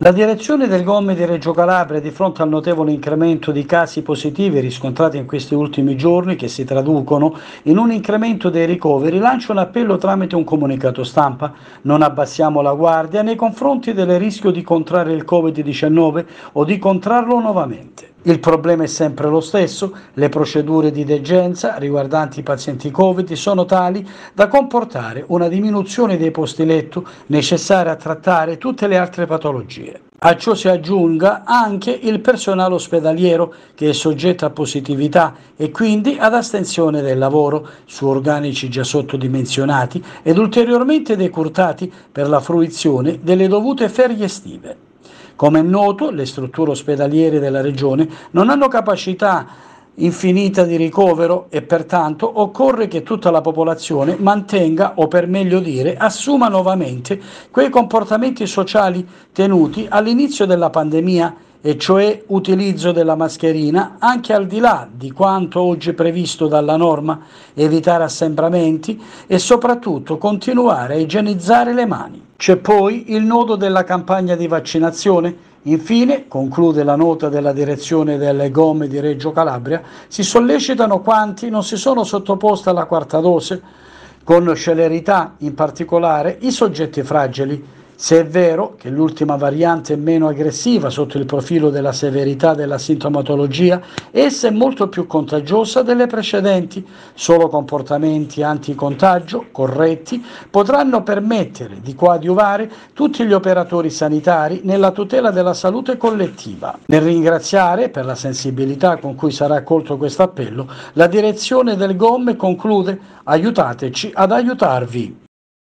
La direzione del GOM di Reggio Calabria di fronte al notevole incremento di casi positivi riscontrati in questi ultimi giorni che si traducono in un incremento dei ricoveri lancia un appello tramite un comunicato stampa. Non abbassiamo la guardia nei confronti del rischio di contrarre il Covid-19 o di contrarlo nuovamente. Il problema è sempre lo stesso, le procedure di degenza riguardanti i pazienti Covid sono tali da comportare una diminuzione dei posti letto necessari a trattare tutte le altre patologie. A ciò si aggiunga anche il personale ospedaliero che è soggetto a positività e quindi ad astensione del lavoro su organici già sottodimensionati ed ulteriormente decurtati per la fruizione delle dovute ferie estive. Come è noto, le strutture ospedaliere della regione non hanno capacità infinita di ricovero e pertanto occorre che tutta la popolazione mantenga o per meglio dire assuma nuovamente quei comportamenti sociali tenuti all'inizio della pandemia e cioè utilizzo della mascherina anche al di là di quanto oggi previsto dalla norma, evitare assembramenti e soprattutto continuare a igienizzare le mani. C'è poi il nodo della campagna di vaccinazione. Infine, conclude la nota della direzione delle gomme di Reggio Calabria, si sollecitano quanti non si sono sottoposti alla quarta dose, con celerità in particolare i soggetti fragili se è vero che l'ultima variante è meno aggressiva sotto il profilo della severità della sintomatologia, essa è molto più contagiosa delle precedenti. Solo comportamenti anticontagio corretti potranno permettere di coadiuvare tutti gli operatori sanitari nella tutela della salute collettiva. Nel ringraziare per la sensibilità con cui sarà accolto questo appello, la direzione del GOM conclude aiutateci ad aiutarvi.